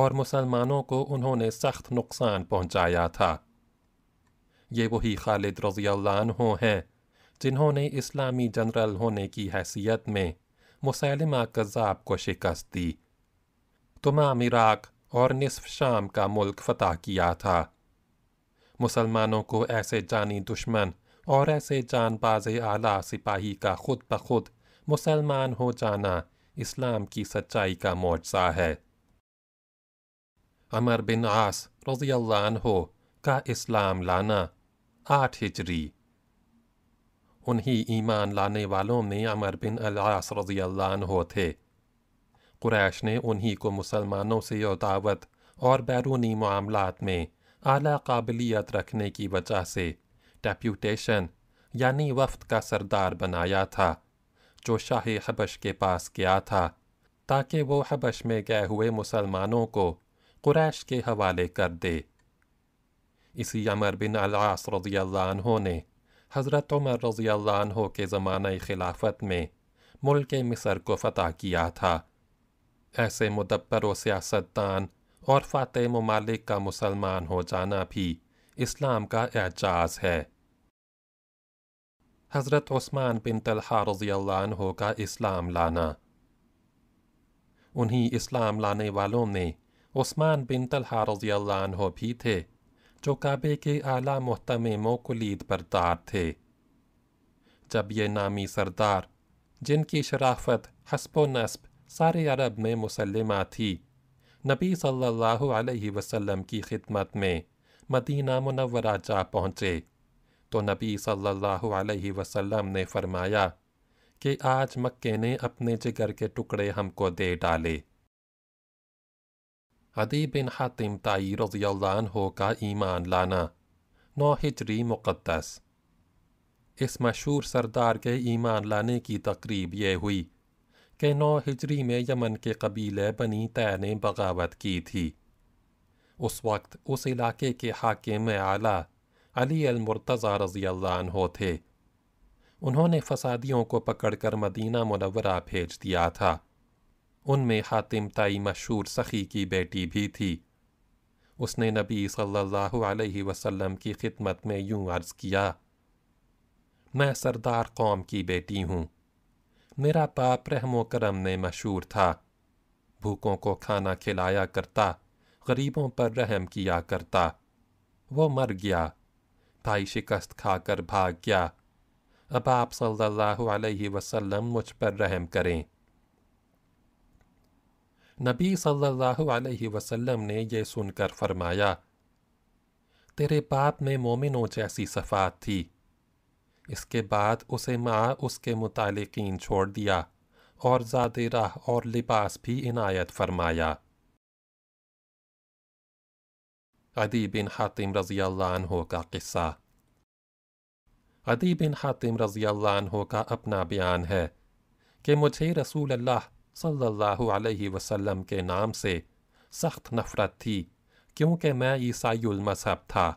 S1: اور مسلمانوں کو انہوں نے سخت نقصان پہنچایا تھا یہ وہی خالد رضی اللہ عنہ ہیں جنہوں نے اسلامی جنرل ہونے کی حیثیت میں مسلمہ کذاب کو شکست دی تمام عراق اور نصف شام کا ملک فتح کیا تھا مسلمانوں کو ایسے جانی دشمن اور ایسے جان باز اعلیٰ سپاہی کا خود بخود مسلمان ہو جانا اسلام کی سچائی کا معجزہ ہے عمر بن عاص رضی اللہ عنہ کا اسلام لانا آٹھ ہجری انہی ایمان لانے والوں میں عمر بن العاص رضی اللہ عنہ تھے قریش نے انہی کو مسلمانوں سے دعوت اور بیرونی معاملات میں اعلیٰ قابلیت رکھنے کی وجہ سے ڈیپیوٹیشن یعنی وفد کا سردار بنایا تھا جو شاہی حبش کے پاس گیا تھا تاکہ وہ حبش میں گئے ہوئے مسلمانوں کو قریش کے حوالے کر دے اسی عمر بن العاص رضی اللہ عنہ نے حضرت عمر رضی اللہ عنہ کے زمانہ خلافت میں ملک مصر کو فتح کیا تھا ایسے مدبر و سیاستدان اور فاتح ممالک کا مسلمان ہو جانا بھی اسلام کا اعجاز ہے حضرت عثمان بن طلحہ رضی اللہ عنہ کا اسلام لانا انہی اسلام لانے والوں میں عثمان بن طلحہ رضی اللہ عنہ بھی تھے جو کعبے کے اعلیٰ و کلید بردار تھے جب یہ نامی سردار جن کی شرافت حسب و نسب سارے عرب میں مسلمہ تھی نبی صلی اللہ علیہ وسلم کی خدمت میں مدینہ منورہ جا پہنچے تو نبی صلی اللہ علیہ وسلم نے فرمایا کہ آج مکہ نے اپنے جگر کے ٹکڑے ہم کو دے ڈالے عدی بن حاتم تائی رضی اللہ عنہ کا ایمان لانا نو ہجری مقدس اس مشہور سردار کے ایمان لانے کی تقریب یہ ہوئی کہ نو ہجری میں یمن کے قبیلے بنی تینے نے بغاوت کی تھی اس وقت اس علاقے کے حاکم اعلیٰ علی المرتضی رضی اللہ عنہ تھے انہوں نے فسادیوں کو پکڑ کر مدینہ منورہ بھیج دیا تھا ان میں حاتم تائی مشہور سخی کی بیٹی بھی تھی اس نے نبی صلی اللہ علیہ وسلم کی خدمت میں یوں عرض کیا میں سردار قوم کی بیٹی ہوں میرا پاپ رحم و کرم نے مشہور تھا بھوکوں کو کھانا کھلایا کرتا غریبوں پر رحم کیا کرتا وہ مر گیا بھائی شکست کھا کر بھاگ گیا اب آپ صلی اللہ علیہ وسلم مجھ پر رحم کریں نبی صلی اللہ علیہ وسلم نے یہ سن کر فرمایا تیرے باپ میں مومنوں جیسی صفات تھی اس کے بعد اسے ماں اس کے متعلقین چھوڑ دیا اور زیادہ راہ اور لباس بھی عنایت فرمایا عدی بن حاتم رضی اللہ عنہ کا قصہ عدی بن حاتم رضی اللہ عنہ کا اپنا بیان ہے کہ مجھے رسول اللہ صلی اللہ علیہ وسلم کے نام سے سخت نفرت تھی کیونکہ میں عیسائی المذہب تھا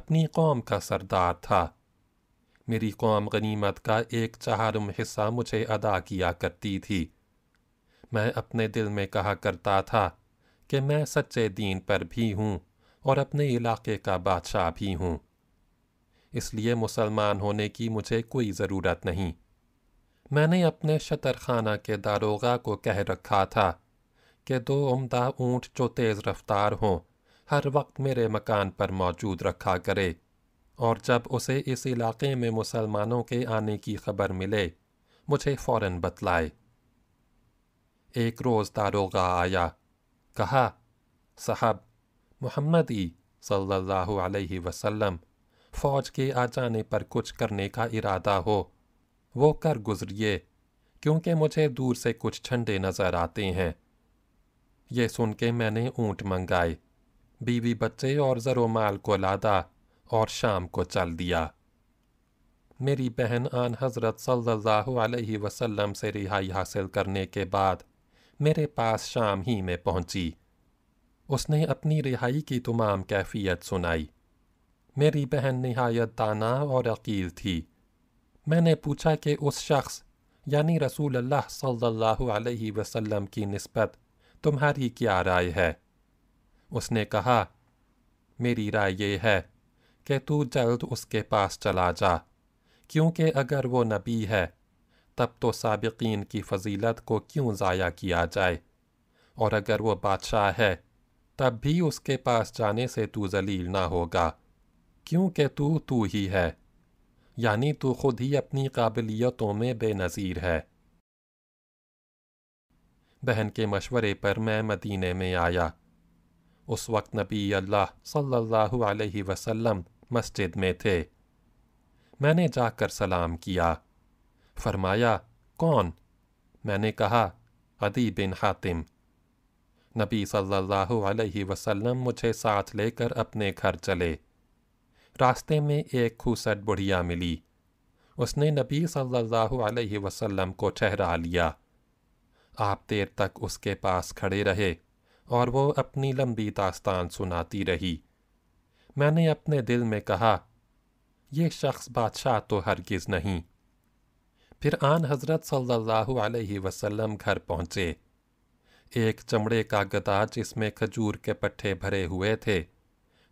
S1: اپنی قوم کا سردار تھا میری قوم غنیمت کا ایک چہارم حصہ مجھے ادا کیا کرتی تھی میں اپنے دل میں کہا کرتا تھا کہ میں سچے دین پر بھی ہوں اور اپنے علاقے کا بادشاہ بھی ہوں اس لیے مسلمان ہونے کی مجھے کوئی ضرورت نہیں میں نے اپنے شطر خانہ کے داروغا کو کہہ رکھا تھا کہ دو عمدہ اونٹ جو تیز رفتار ہوں ہر وقت میرے مکان پر موجود رکھا کرے اور جب اسے اس علاقے میں مسلمانوں کے آنے کی خبر ملے مجھے فوراً بتلائے ایک روز داروغا آیا کہا صاحب محمد صلی اللہ علیہ وسلم فوج کے آ جانے پر کچھ کرنے کا ارادہ ہو وہ کر گزریے کیونکہ مجھے دور سے کچھ چھنڈے نظر آتے ہیں یہ سن کے میں نے اونٹ منگائے بیوی بچے اور زر و مال کو لادا اور شام کو چل دیا میری بہن آن حضرت صلی اللہ علیہ وسلم سے رہائی حاصل کرنے کے بعد میرے پاس شام ہی میں پہنچی اس نے اپنی رہائی کی تمام کیفیت سنائی میری بہن نہایت دانا اور عقیل تھی میں نے پوچھا کہ اس شخص یعنی رسول اللہ صلی اللہ علیہ وسلم کی نسبت تمہاری کیا رائے ہے اس نے کہا میری رائے یہ ہے کہ تو جلد اس کے پاس چلا جا کیونکہ اگر وہ نبی ہے تب تو سابقین کی فضیلت کو کیوں ضائع کیا جائے اور اگر وہ بادشاہ ہے تب بھی اس کے پاس جانے سے تو ذلیل نہ ہوگا کیونکہ تو تو ہی ہے یعنی تو خود ہی اپنی قابلیتوں میں بے نظیر ہے بہن کے مشورے پر میں مدینے میں آیا اس وقت نبی اللہ صلی اللہ علیہ وسلم مسجد میں تھے میں نے جا کر سلام کیا فرمایا کون میں نے کہا عدی بن حاتم نبی صلی اللہ علیہ وسلم مجھے ساتھ لے کر اپنے گھر چلے راستے میں ایک خوسٹ بڑھیا ملی اس نے نبی صلی اللہ علیہ وسلم کو ٹھہرا لیا آپ دیر تک اس کے پاس کھڑے رہے اور وہ اپنی لمبی داستان سناتی رہی میں نے اپنے دل میں کہا یہ شخص بادشاہ تو ہرگز نہیں پھر آن حضرت صلی اللہ علیہ وسلم گھر پہنچے ایک چمڑے کا گدا جس میں کھجور کے پٹھے بھرے ہوئے تھے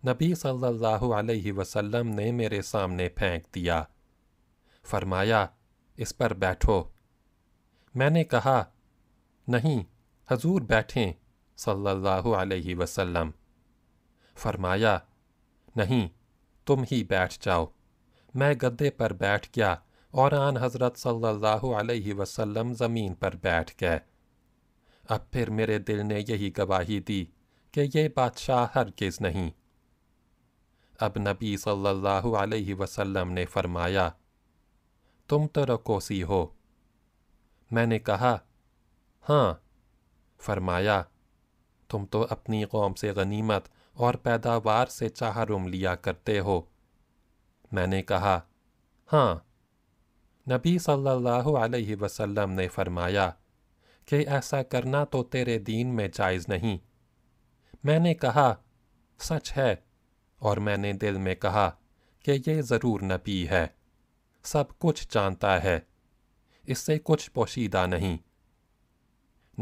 S1: نبی صلی اللہ علیہ وسلم نے میرے سامنے پھینک دیا فرمایا اس پر بیٹھو میں نے کہا نہیں حضور بیٹھیں صلی اللہ علیہ وسلم فرمایا نہیں تم ہی بیٹھ جاؤ میں گدے پر بیٹھ گیا اور آن حضرت صلی اللہ علیہ وسلم زمین پر بیٹھ گئے اب پھر میرے دل نے یہی گواہی دی کہ یہ بادشاہ ہرگز نہیں اب نبی صلی اللہ علیہ وسلم نے فرمایا تم تو رکوسی ہو میں نے کہا ہاں فرمایا تم تو اپنی قوم سے غنیمت اور پیداوار سے چاہ روم لیا کرتے ہو میں نے کہا ہاں نبی صلی اللہ علیہ وسلم نے فرمایا کہ ایسا کرنا تو تیرے دین میں جائز نہیں میں نے کہا سچ ہے اور میں نے دل میں کہا کہ یہ ضرور نبی ہے سب کچھ جانتا ہے اس سے کچھ پوشیدہ نہیں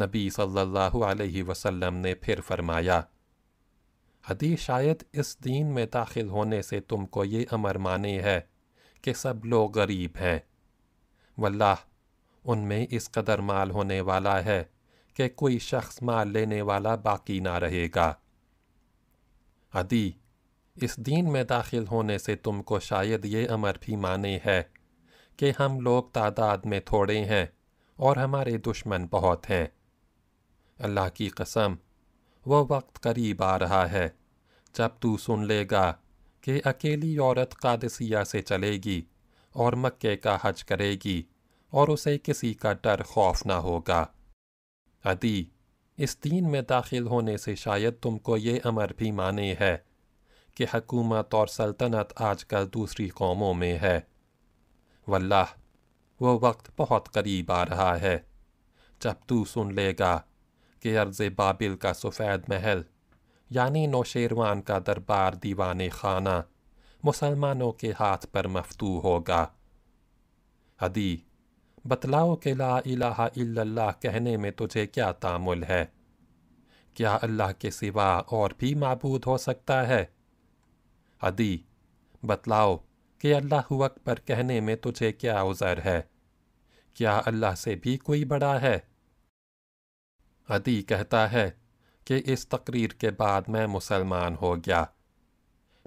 S1: نبی صلی اللہ علیہ وسلم نے پھر فرمایا حدیث شاید اس دین میں داخل ہونے سے تم کو یہ امر مانے ہے کہ سب لوگ غریب ہیں واللہ ان میں اس قدر مال ہونے والا ہے کہ کوئی شخص مال لینے والا باقی نہ رہے گا عدی اس دین میں داخل ہونے سے تم کو شاید یہ امر بھی مانے ہے کہ ہم لوگ تعداد میں تھوڑے ہیں اور ہمارے دشمن بہت ہیں اللہ کی قسم وہ وقت قریب آ رہا ہے جب تو سن لے گا کہ اکیلی عورت قادسیہ سے چلے گی اور مکے کا حج کرے گی اور اسے کسی کا ڈر خوف نہ ہوگا عدی اس دین میں داخل ہونے سے شاید تم کو یہ امر بھی مانے ہے کہ حکومت اور سلطنت آج کل دوسری قوموں میں ہے واللہ وہ وقت بہت قریب آ رہا ہے جب تو سن لے گا کہ عرض بابل کا سفید محل یعنی نوشیروان کا دربار دیوان خانہ مسلمانوں کے ہاتھ پر مفتو ہوگا حدی بتلاؤ کہ لا الہ الا اللہ کہنے میں تجھے کیا تعمل ہے کیا اللہ کے سوا اور بھی معبود ہو سکتا ہے حدی بتلاؤ کہ اللہ وقت پر کہنے میں تجھے کیا عذر ہے کیا اللہ سے بھی کوئی بڑا ہے حدی کہتا ہے کہ اس تقریر کے بعد میں مسلمان ہو گیا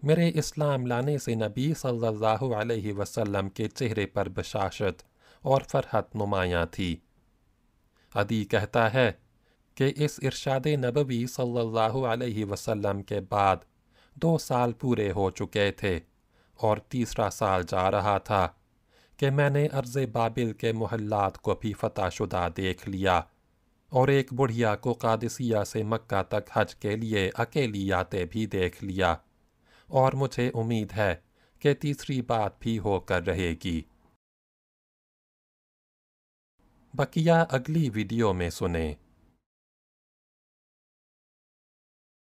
S1: میرے اسلام لانے سے نبی صلی اللہ علیہ وسلم کے چہرے پر بشاشت اور فرحت نمایاں تھی عدی کہتا ہے کہ اس ارشاد نبوی صلی اللہ علیہ وسلم کے بعد دو سال پورے ہو چکے تھے اور تیسرا سال جا رہا تھا کہ میں نے عرض بابل کے محلات کو بھی فتح شدہ دیکھ لیا اور ایک بڑھیا کو قادسیہ سے مکہ تک حج کے لیے اکیلی آتے بھی دیکھ لیا اور مجھے امید ہے کہ تیسری بات بھی ہو کر رہے گی بقیہ اگلی ویڈیو میں سنیں